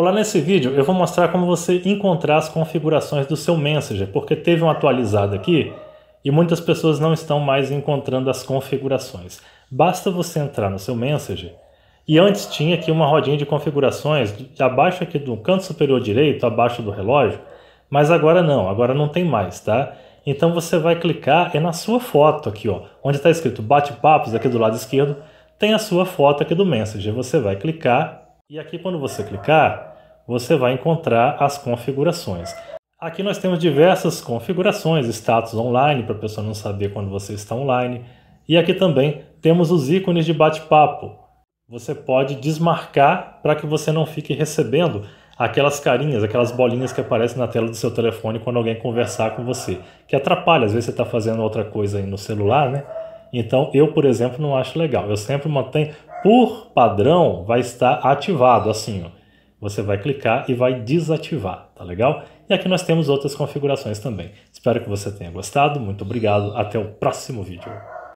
Olá, nesse vídeo eu vou mostrar como você encontrar as configurações do seu Messenger, porque teve uma atualizada aqui e muitas pessoas não estão mais encontrando as configurações. Basta você entrar no seu Messenger e antes tinha aqui uma rodinha de configurações abaixo aqui do canto superior direito, abaixo do relógio, mas agora não, agora não tem mais, tá? Então você vai clicar é na sua foto aqui, ó, onde está escrito bate-papos aqui do lado esquerdo, tem a sua foto aqui do Messenger. Você vai clicar e aqui quando você clicar, você vai encontrar as configurações. Aqui nós temos diversas configurações, status online, para a pessoa não saber quando você está online. E aqui também temos os ícones de bate-papo. Você pode desmarcar para que você não fique recebendo aquelas carinhas, aquelas bolinhas que aparecem na tela do seu telefone quando alguém conversar com você, que atrapalha, às vezes você está fazendo outra coisa aí no celular, né? Então eu, por exemplo, não acho legal. Eu sempre mantenho, por padrão, vai estar ativado assim, ó você vai clicar e vai desativar, tá legal? E aqui nós temos outras configurações também. Espero que você tenha gostado, muito obrigado, até o próximo vídeo.